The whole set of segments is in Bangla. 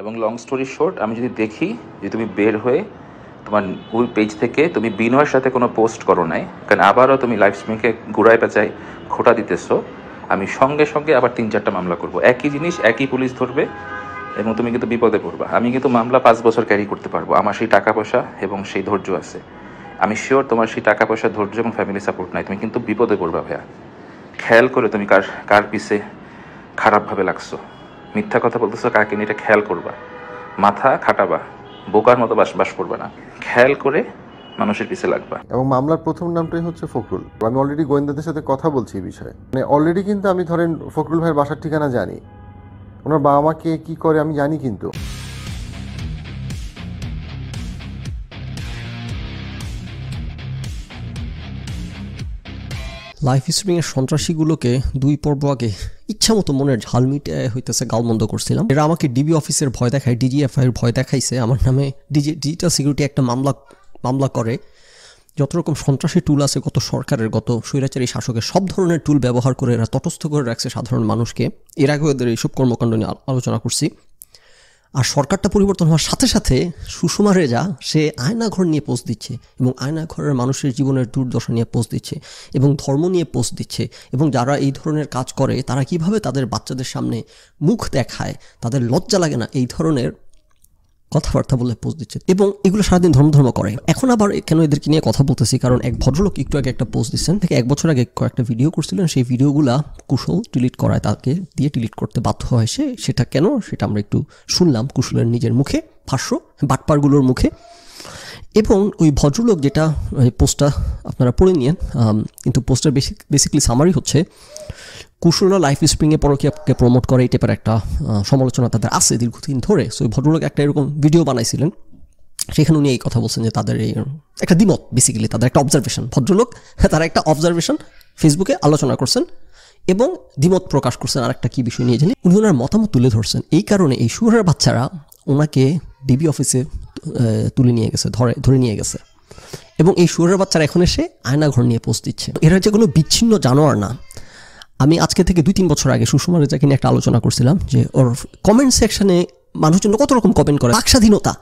এবং লং স্টোরি শর্ট আমি যদি দেখি যে তুমি বের হয়ে তোমার ওই পেজ থেকে তুমি বিনয়ের সাথে কোনো পোস্ট করো নাই কারণ আবারও তুমি লাইফ স্ট্রিমকে ঘুরাই পেঁচায় খোটা দিতেছো আমি সঙ্গে সঙ্গে আবার তিন চারটা মামলা করব একই জিনিস একই পুলিশ ধরবে এবং তুমি কিন্তু বিপদে পড়বা আমি কিন্তু মামলা পাঁচ বছর ক্যারি করতে পারবো আমার সেই টাকা পয়সা এবং সেই ধৈর্য আছে আমি শিওর তোমার সেই টাকা পয়সা ধৈর্য এবং ফ্যামিলি সাপোর্ট নাই তুমি কিন্তু বিপদে পড়বা ভাইয়া খেয়াল করে তুমি কার কার পিছে খারাপভাবে লাগছো মিথ্যা কথা বলতেছো কাকে নিয়ে এটা খেয়াল করবা মাথা খাটাবা বোকার মতো বাসবাস করবে না খেয়াল করে মানুষের পিছে লাগবে এবং মামলার প্রথম নামটাই হচ্ছে ফখরুল আমি অলরেডি গোয়েন্দাদের সাথে কথা বলছি এই বিষয়ে মানে অলরেডি কিন্তু আমি ধরেন ফখরুল ভাইয়ের বাসার ঠিকানা জানি ওনার বাবা মা কে কী করে আমি জানি কিন্তু লাইফ স্ট্রিমিংয়ের সন্ত্রাসীগুলোকে দুই পর্ব আগে ইচ্ছা মতো মনের মিটে হইতেছে গালমন্দ করছিলাম এরা আমাকে ডিবি অফিসের ভয় দেখায় ডিজিএফআইয়ের ভয় দেখাইছে আমার নামে ডিজি ডিজিটাল সিকিউরিটি একটা মামলা মামলা করে যত রকম সন্ত্রাসী টুল আছে গত সরকারের গত স্বৈরাচারী শাসকের সব ধরনের টুল ব্যবহার করে এরা তটস্থ করে রাখছে সাধারণ মানুষকে এর আগে ওদের এইসব কর্মকাণ্ড নিয়ে আলোচনা করছি আর সরকারটা পরিবর্তন হওয়ার সাথে সাথে সুষমা রেজা সে আয়নাঘর নিয়ে পোস্ট দিচ্ছে এবং আয়নাঘরের মানুষের জীবনের দুর্দশা নিয়ে পোস্ট দিচ্ছে এবং ধর্ম নিয়ে পোস্ট দিচ্ছে এবং যারা এই ধরনের কাজ করে তারা কিভাবে তাদের বাচ্চাদের সামনে মুখ দেখায় তাদের লজ্জা লাগে না এই ধরনের কথাবার্তা বলে পোস্ট দিচ্ছে এবং এগুলো সারাদিন ধর্ম ধর্ম করে এখন আবার কেন এদেরকে নিয়ে কথা বলতেছি কারণ এক ভদ্রলোক একটু আগে একটা পোস্ট দিচ্ছেন থেকে এক বছর আগে কয়েকটা ভিডিও করছিলেন সেই ভিডিওগুলা কুশল ডিলিট করায় তাকে দিয়ে ডিলিট করতে বাধ্য হয় সে সেটা কেন সেটা আমরা একটু শুনলাম কুশলের নিজের মুখে ভাষ্য বাটপারগুলোর মুখে এবং ওই ভদ্রলোক যেটা পোস্টটা আপনারা পড়ে নিয়েন কিন্তু পোস্টার বেসিক বেসিক্যালি সামারি হচ্ছে কুশলরা লাইফ স্প্রিংয়ে পরকিয়াকে প্রমোট করে এই টাইপের একটা সমালোচনা তাদের আছে দীর্ঘদিন ধরে সো ভদ্রলোক একটা এরকম ভিডিও বানাইছিলেন সেখানে উনি এই কথা বলছেন যে তাদের এই একটা দ্বিমত বেসিক্যালি তাদের একটা অবজারভেশন ভদ্রলোক হ্যাঁ, তারা একটা অবজারভেশন ফেসবুকে আলোচনা করছেন এবং দ্বিমত প্রকাশ করছেন আরেকটা কী বিষয় নিয়ে জানি উনি ওনার মতামত তুলে ধরছেন এই কারণে এই সুরের বাচ্চারা ওনাকে ডিবি অফিসে তুলে নিয়ে গেছে ধরে ধরে নিয়ে গেছে এবং এই শুয়োরের বাচ্চারা এখন এসে আয়না ঘর নিয়ে পোস্ট দিচ্ছে এরা যে কোনো বিচ্ছিন্ন জানোয়ার না আমি আজকে থেকে দুই তিন বছর আগে সুষমা রেজাকে নিয়ে একটা আলোচনা করছিলাম যে ওর কমেন্ট সেকশনে মানুষজন কত রকম কমেন্ট করে স্বাধীনতা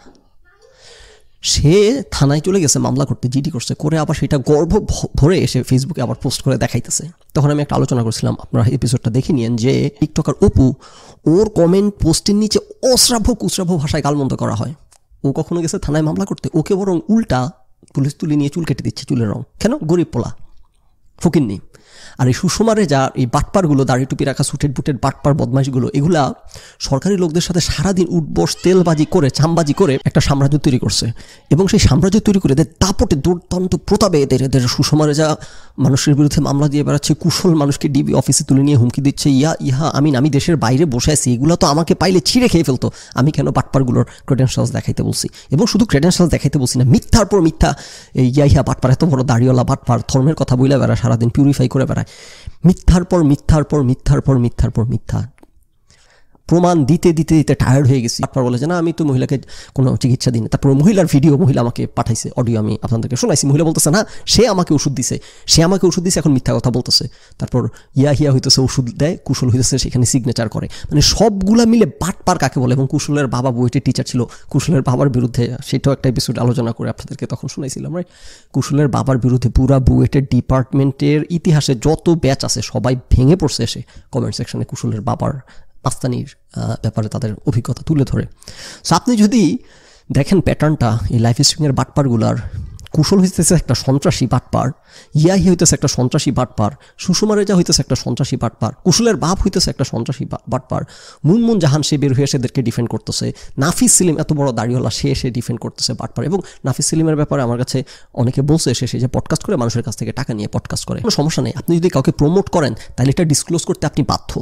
সে থানায় চলে গেছে মামলা করতে জিডি করছে করে আবার সেটা গর্ব ভরে এসে ফেসবুকে আবার পোস্ট করে দেখাইতেছে তখন আমি একটা আলোচনা করছিলাম আপনারা এপিসোডটা দেখে নিয়েন যে টিকটকার অপু ওর কমেন্ট পোস্টের নিচে অশ্রাব্য কুশ্রাব্য ভাষায় গালমন্দ করা হয় ও কখনো গেছে থানায় মামলা করতে ওকে বরং উল্টা পুলিশ তুলে নিয়ে চুল কেটে দিচ্ছে চুলের রং কেন গরিব পোলা ফকির নেই আর এই সুষমারে যা এই বাটপারগুলো দাড়ি টুপি রাখা সুটের বুটের বাটপার বদমাইশগুলো এগুলা সরকারি লোকদের সাথে সারাদিন উঠবস তেলবাজি করে চামবাজি করে একটা সাম্রাজ্য তৈরি করছে এবং সেই সাম্রাজ্য তৈরি করে এদের দাপটে দুর্দান্ত প্রতাপে এদের এদের সুষমারে যা মানুষের বিরুদ্ধে মামলা দিয়ে বেড়াচ্ছে কুশল মানুষকে ডিবি অফিসে তুলে নিয়ে হুমকি দিচ্ছে ইয়া ইহা আমি আমি দেশের বাইরে বসে আছি এগুলো তো আমাকে পাইলে ছিঁড়ে খেয়ে ফেলতো আমি কেন বাটপারগুলোর ক্রেডেন্সিয়ালস দেখাইতে বলছি এবং শুধু ক্রেডেন্সিয়ালস দেখাইতে বলছি না মিথ্যার পর মিথ্যা ইয়া ইহা বাটপার এত বড় দাড়িওয়ালা বাটপার ধর্মের কথা বইলে বেড়া সারাদিন পিউরিফাই করে বেড়ায় মিথ্যার পর মিথ্যার পর মিথ্যার পর মিথ্যার পর মিথ্যা প্রমাণ দিতে দিতে দিতে টায়ার্ড হয়ে গেছি আপনার বলে না আমি তো মহিলাকে কোনো চিকিৎসা দিই তারপর মহিলার ভিডিও মহিলা আমাকে পাঠাইছে অডিও আমি আপনাদেরকে শোনাইছি মহিলা বলতেছে না সে আমাকে ওষুধ দিছে সে আমাকে ওষুধ দিছে এখন মিথ্যা কথা বলতেছে তারপর ইয়া হিয়া হইতেছে ওষুধ দেয় কুশল হইতেছে সেখানে সিগনেচার করে মানে সবগুলা মিলে বাটপার কাকে বলে এবং কুশলের বাবা বইটি টিচার ছিল কুশলের বাবার বিরুদ্ধে সেটাও একটা এপিসোড আলোচনা করে আপনাদেরকে তখন শুনাইছিলাম রাইট কুশলের বাবার বিরুদ্ধে পুরা বুয়েটের ডিপার্টমেন্টের ইতিহাসে যত ব্যাচ আছে সবাই ভেঙে পড়ছে এসে কমেন্ট সেকশনে কুশলের বাবার পাস্তানির ব্যাপারে তাদের অভিজ্ঞতা তুলে ধরে সো আপনি যদি দেখেন প্যাটার্নটা এই লাইফ স্ট্রিংয়ের বাটপারগুলার কুশল হইতেছে একটা সন্ত্রাসী বাটপার ইয়াহি হইতেছে একটা সন্ত্রাসী বাটপার সুষমা রেজা হইতেছে একটা সন্ত্রাসী বাটপার কুশলের বাপ হইতেছে একটা সন্ত্রাসী বাটপার মুনমুন জাহান সে বের হয়ে সেদেরকে ডিফেন্ড করতেছে নাফিস সিলিম এত বড় দাড়িওয়ালা সে এসে ডিফেন্ড করতেছে বাটপার এবং নাফিস সিলিমের ব্যাপারে আমার কাছে অনেকে বলছে সে সে যে পডকাস্ট করে মানুষের কাছ থেকে টাকা নিয়ে পডকাস্ট করে কোনো সমস্যা নেই আপনি যদি কাউকে প্রমোট করেন তাহলে এটা ডিসক্লোজ করতে আপনি বাধ্য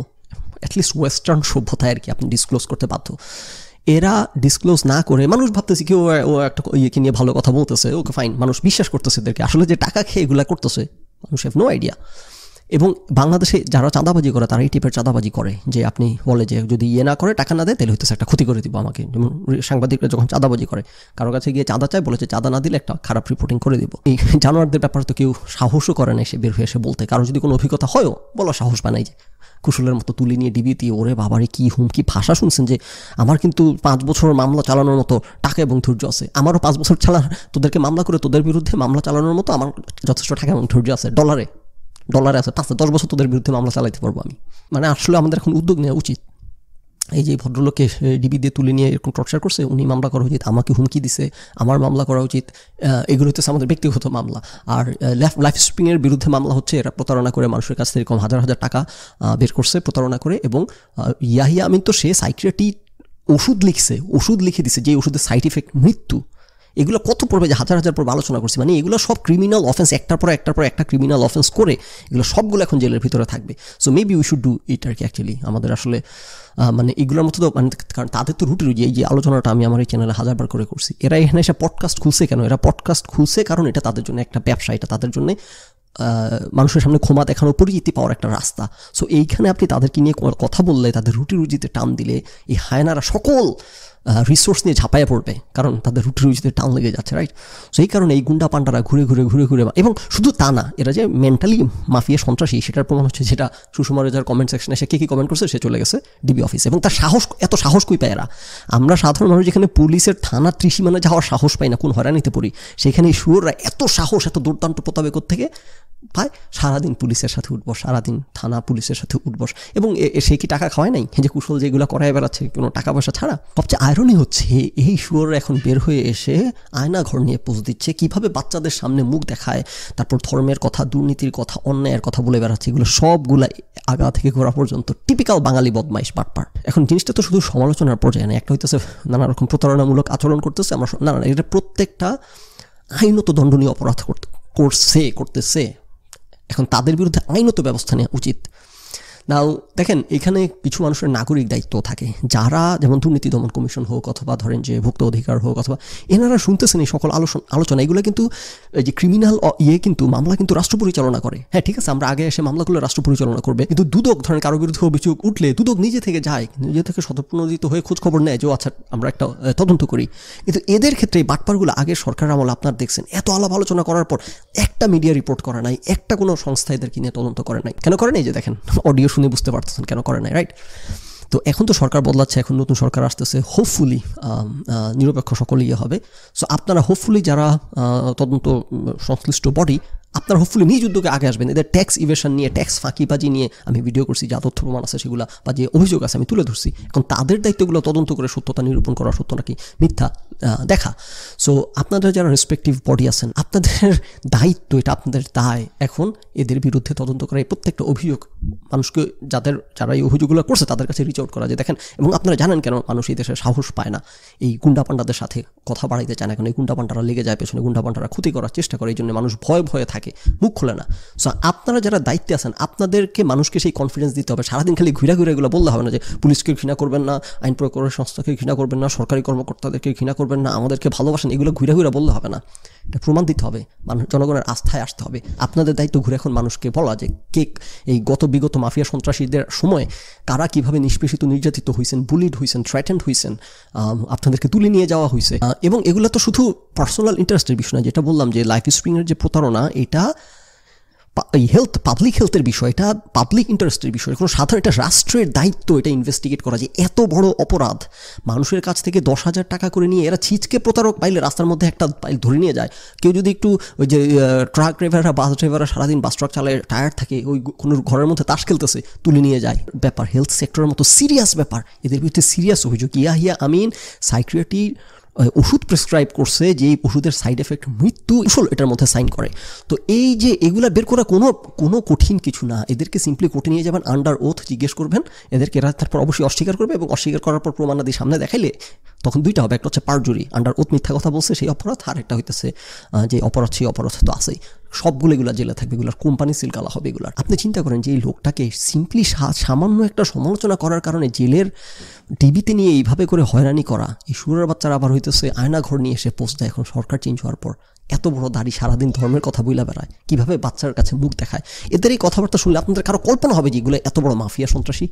অ্যাটলিস্ট ওয়েস্টার্ন সভ্যতায় আর কি আপনি ডিসক্লোজ করতে বাধ্য এরা ডিসক্লোজ না করে মানুষ ভাবতেছে কেউ ও একটা ইয়েকে নিয়ে ভালো কথা বলতেছে ওকে ফাইন মানুষ বিশ্বাস করতেছে এদেরকে আসলে যে টাকা খেয়ে এগুলা করতেছে মানুষ হ্যাভ নো আইডিয়া এবং বাংলাদেশে যারা চাঁদাবাজি করে তারা এই টিপের চাঁদাবাজি করে যে আপনি বলে যে যদি ইয়ে না করে টাকা না দেয় তাহলে হইতেছে একটা ক্ষতি করে দিব আমাকে যেমন সাংবাদিকরা যখন চাঁদাবাজি করে কারোর কাছে গিয়ে চাঁদা চায় বলেছে চাঁদা না দিলে একটা খারাপ রিপোর্টিং করে দিব এই জানোয়ারদের ব্যাপারে তো কেউ সাহসও করে না এসে বের হয়ে এসে বলতে কারো যদি কোনো অভিজ্ঞতা হয়ও বলো সাহস বানাই যে কুশলের মতো তুলে নিয়ে ডিবি দিয়ে ওরে বাবারে কি হুমকি ভাষা শুনছেন যে আমার কিন্তু পাঁচ বছর মামলা চালানোর মতো টাকা এবং ধৈর্য আছে আমারও পাঁচ বছর চালা তোদেরকে মামলা করে তোদের বিরুদ্ধে মামলা চালানোর মতো আমার যথেষ্ট টাকা এবং ধৈর্য আছে ডলারে ডলারে আছে পাঁচ দশ বছর তোদের বিরুদ্ধে মামলা চালাইতে পারবো আমি মানে আসলে আমাদের এখন উদ্যোগ নেওয়া উচিত এই যে ভদ্রলোককে ডিবি দিয়ে তুলে নিয়ে এরকম টর্চার করছে উনি মামলা করা উচিত আমাকে হুমকি দিছে আমার মামলা করা উচিত এগুলো হচ্ছে আমাদের ব্যক্তিগত মামলা আর লাইফ স্প্রিংয়ের বিরুদ্ধে মামলা হচ্ছে এরা প্রতারণা করে মানুষের কাছ থেকে এরকম হাজার হাজার টাকা বের করছে প্রতারণা করে এবং ইয়াহিয়া আমিন তো সে সাইক্রেটি ওষুধ লিখছে ওষুধ লিখে দিছে যে ওষুধের সাইড ইফেক্ট মৃত্যু এগুলো কত পড়বে যে হাজার হাজার পড়বে আলোচনা করছি মানে এগুলো সব ক্রিমিনাল অফেন্স একটার পর একটার পর একটা ক্রিমিনাল অফেন্স করে এগুলো সবগুলো এখন জেলের ভিতরে থাকবে so maybe we should do it আর কি অ্যাকচুয়ালি আমাদের আসলে মানে এগুলোর মতো তো মানে কারণ তাদের তো রুটি রুজি এই যে আলোচনাটা আমি আমার এই চ্যানেলে হাজারবার করে করছি এরা এখানে এসে পডকাস্ট খুলছে কেন এরা পডকাস্ট খুলছে কারণ এটা তাদের জন্য একটা ব্যবসা এটা তাদের জন্য মানুষের সামনে ক্ষমা দেখানো পরিচিতি পাওয়ার একটা রাস্তা সো এইখানে আপনি তাদেরকে নিয়ে কথা বললে তাদের রুটি রুজিতে টান দিলে এই হায়নারা সকল রিসোর্স নিয়ে ঝাঁপাইয়ে পড়বে কারণ তাদের রুটি রুজিতে টান লেগে যাচ্ছে রাইট সেই কারণে এই গুন্ডা পান্ডারা ঘুরে ঘুরে ঘুরে ঘুরে এবং শুধু তা না এরা যে মেন্টালি মাফিয়া সন্ত্রাসী সেটার প্রমাণ হচ্ছে যেটা সুষমা রেজার কমেন্ট সেকশনে সে কী কী কমেন্ট করছে সে চলে গেছে ডিবি অফিস এবং তার সাহস এত সাহস কই পায় এরা আমরা সাধারণ মানুষ যেখানে পুলিশের থানা ত্রিসীমানা যাওয়ার সাহস পাই না কোন হয়রানিতে পড়ি সেখানে এই সুররা এত সাহস এত দুর্দান্ত প্রতাবে থেকে পায় সারাদিন পুলিশের সাথে উঠবস সারাদিন থানা পুলিশের সাথে উঠবস এবং সে কি টাকা খাওয়ায় নাই যে কুশল যেগুলো করায় বেড়াচ্ছে কোনো টাকা পয়সা ছাড়া সবচেয়ে আয়রনই হচ্ছে এই শুয়োর এখন বের হয়ে এসে আয়না ঘর নিয়ে পোজ দিচ্ছে কিভাবে বাচ্চাদের সামনে মুখ দেখায় তারপর ধর্মের কথা দুর্নীতির কথা অন্যায়ের কথা বলে বেড়াচ্ছে এগুলো সবগুলা আগা থেকে ঘোরা পর্যন্ত টিপিক্যাল বাঙালি বদমাইশ বাটপার এখন জিনিসটা তো শুধু সমালোচনার পর্যায়ে না একটা হইতেছে নানা রকম প্রতারণামূলক আচরণ করতেছে আমরা না না এটা প্রত্যেকটা আইনত দণ্ডনীয় অপরাধ করতে করছে করতেছে এখন তাদের বিরুদ্ধে আইনত ব্যবস্থা নেওয়া উচিত নাও দেখেন এখানে কিছু মানুষের নাগরিক দায়িত্ব থাকে যারা যেমন দুর্নীতি দমন কমিশন হোক অথবা ধরেন যে ভুক্ত অধিকার হোক অথবা এনারা শুনতেছেন এই সকল আলোচনা আলোচনা এগুলো কিন্তু যে ক্রিমিনাল ইয়ে কিন্তু মামলা কিন্তু রাষ্ট্র পরিচালনা করে হ্যাঁ ঠিক আছে আমরা আগে এসে মামলাগুলো রাষ্ট্র পরিচালনা করবে কিন্তু দুদক ধরেন কারো বিরুদ্ধে অভিযোগ উঠলে দুদক নিজে থেকে যায় নিজে থেকে স্বতঃপ্রণোদিত হয়ে খোঁজ খবর নেয় যে আচ্ছা আমরা একটা তদন্ত করি কিন্তু এদের ক্ষেত্রে এই বাটপারগুলো আগে সরকার আমল আপনার দেখছেন এত আলাপ আলোচনা করার পর একটা মিডিয়া রিপোর্ট করা নাই একটা কোনো সংস্থা এদেরকে নিয়ে তদন্ত করে নাই কেন করেন এই যে দেখেন অডিও শুনে বুঝতে পারতেছেন কেন করে নাই রাইট তো এখন তো সরকার বদলাচ্ছে এখন নতুন সরকার আসতেছে হোপফুলি নিরপেক্ষ সকলেই ইয়ে হবে সো আপনারা হোপফুলি যারা তদন্ত সংশ্লিষ্ট বডি আপনারা হোপফুলি নিজ উদ্যোগে আগে আসবেন এদের ট্যাক্স ইভেশন নিয়ে ট্যাক্স ফাঁকিবাজি নিয়ে আমি ভিডিও করছি যা তথ্য প্রমাণ আছে সেগুলো বা যে অভিযোগ আছে আমি তুলে ধরছি এখন তাদের দায়িত্বগুলো তদন্ত করে সত্যতা নিরূপণ করা সত্য নাকি মিথ্যা দেখা সো আপনাদের যারা রেসপেক্টিভ বডি আছেন আপনাদের দায়িত্ব এটা আপনাদের দায় এখন এদের বিরুদ্ধে তদন্ত করা এই প্রত্যেকটা অভিযোগ মানুষকে যাদের যারা এই অভিযোগগুলো করছে তাদের কাছে রিচ আউট করা যায় দেখেন এবং আপনারা জানেন কেন মানুষ এই দেশে সাহস পায় না এই গুন্ডাপান্ডাদের সাথে কথা বাড়াইতে চায় না কেন এই গুন্ডাপান্ডারা লেগে যায় পেছনে গুন্ডাপান্ডারা ক্ষতি করার চেষ্টা করে এই জন্য মানুষ ভয় ভয়ে থাকে মুখ খোলে না সো আপনারা যারা দায়িত্বে আছেন আপনাদেরকে মানুষকে সেই কনফিডেন্স দিতে হবে সারাদিন খালি ঘুরে ঘুরে এগুলো বললে হবে না যে পুলিশকে ঘৃণা করবেন না আইন প্রয়োগের সংস্থাকে ঘৃণা করবেন না সরকারি কর্মকর্তাদেরকে ঘৃণা করবেন না আমাদেরকে ভালোবাসেন এগুলো ঘুরে ঘুরে বললে হবে না এটা প্রমাণ দিতে হবে মানুষ জনগণের আস্থায় আসতে হবে আপনাদের দায়িত্ব ঘুরে এখন মানুষকে বলা যে কে এই গত বিগত মাফিয়া সন্ত্রাসীদের সময় কারা কিভাবে নিষ্পেষিত নির্যাতিত হয়েছেন বুলিড হয়েছেন থ্রেটেন্ড হয়েছেন আপনাদেরকে তুলে নিয়ে যাওয়া হয়েছে এবং এগুলো তো শুধু পার্সোনাল ইন্টারেস্টের বিষয় যেটা বললাম যে লাইফ স্প্রিংয়ের যে প্রতারণা এটা এই হেলথ পাবলিক হেলথের বিষয়টা পাবলিক ইন্টারেস্টের বিষয় কোনো সাধারণ একটা রাষ্ট্রের দায়িত্ব এটা ইনভেস্টিগেট করা যে এত বড় অপরাধ মানুষের কাছ থেকে দশ হাজার টাকা করে নিয়ে এরা ছিচকে প্রতারক পাইলে রাস্তার মধ্যে একটা পাইল ধরে নিয়ে যায় কেউ যদি একটু ওই যে ট্রাক ড্রাইভাররা বাস ড্রাইভাররা সারাদিন বাস ট্রাক চালায় টায়ার থাকে ওই কোনো ঘরের মধ্যে তাস খেলতেছে তুলে নিয়ে যায় ব্যাপার হেলথ সেক্টরের মতো সিরিয়াস ব্যাপার এদের বিরুদ্ধে সিরিয়াস অভিযোগ ইয়াহিয়া আমিন সাইক্রিয়াটি ওষুধ প্রেসক্রাইব করছে যে এই ওষুধের সাইড এফেক্ট মৃত্যু আসল এটার মধ্যে সাইন করে তো এই যে এগুলা বের করা কোনো কোনো কঠিন কিছু না এদেরকে সিম্পলি কোর্টে নিয়ে যাবেন আন্ডার ওথ জিজ্ঞেস করবেন এদেরকে এরা তারপর অবশ্যই অস্বীকার করবে এবং অস্বীকার করার পর প্রমাণাদি সামনে দেখাইলে তখন দুইটা হবে একটা হচ্ছে পারজুরি আন্ডার ওত মিথ্যা কথা বলছে সেই অপরাধ আর একটা হইতেছে যে অপরাধ সেই অপরাধ তো আছেই সবগুলো এগুলো জেলে থাকবে এগুলোর কোম্পানি সিলকালা হবে এগুলার আপনি চিন্তা করেন যে এই লোকটাকে সিম্পলি সামান্য একটা সমালোচনা করার কারণে জেলের ডিবিতে নিয়ে এইভাবে করে হয়রানি করা এই সুরের বাচ্চারা আবার হইতেছে আয়না ঘর নিয়ে এসে পোস্ট দেয় এখন সরকার চেঞ্জ হওয়ার পর এত বড় দাড়ি সারাদিন ধর্মের কথা বইলা বেড়ায় কীভাবে বাচ্চার কাছে মুখ দেখায় এদের এই কথাবার্তা শুনলে আপনাদের কারো কল্পনা হবে যে এগুলো এত বড় মাফিয়া সন্ত্রাসী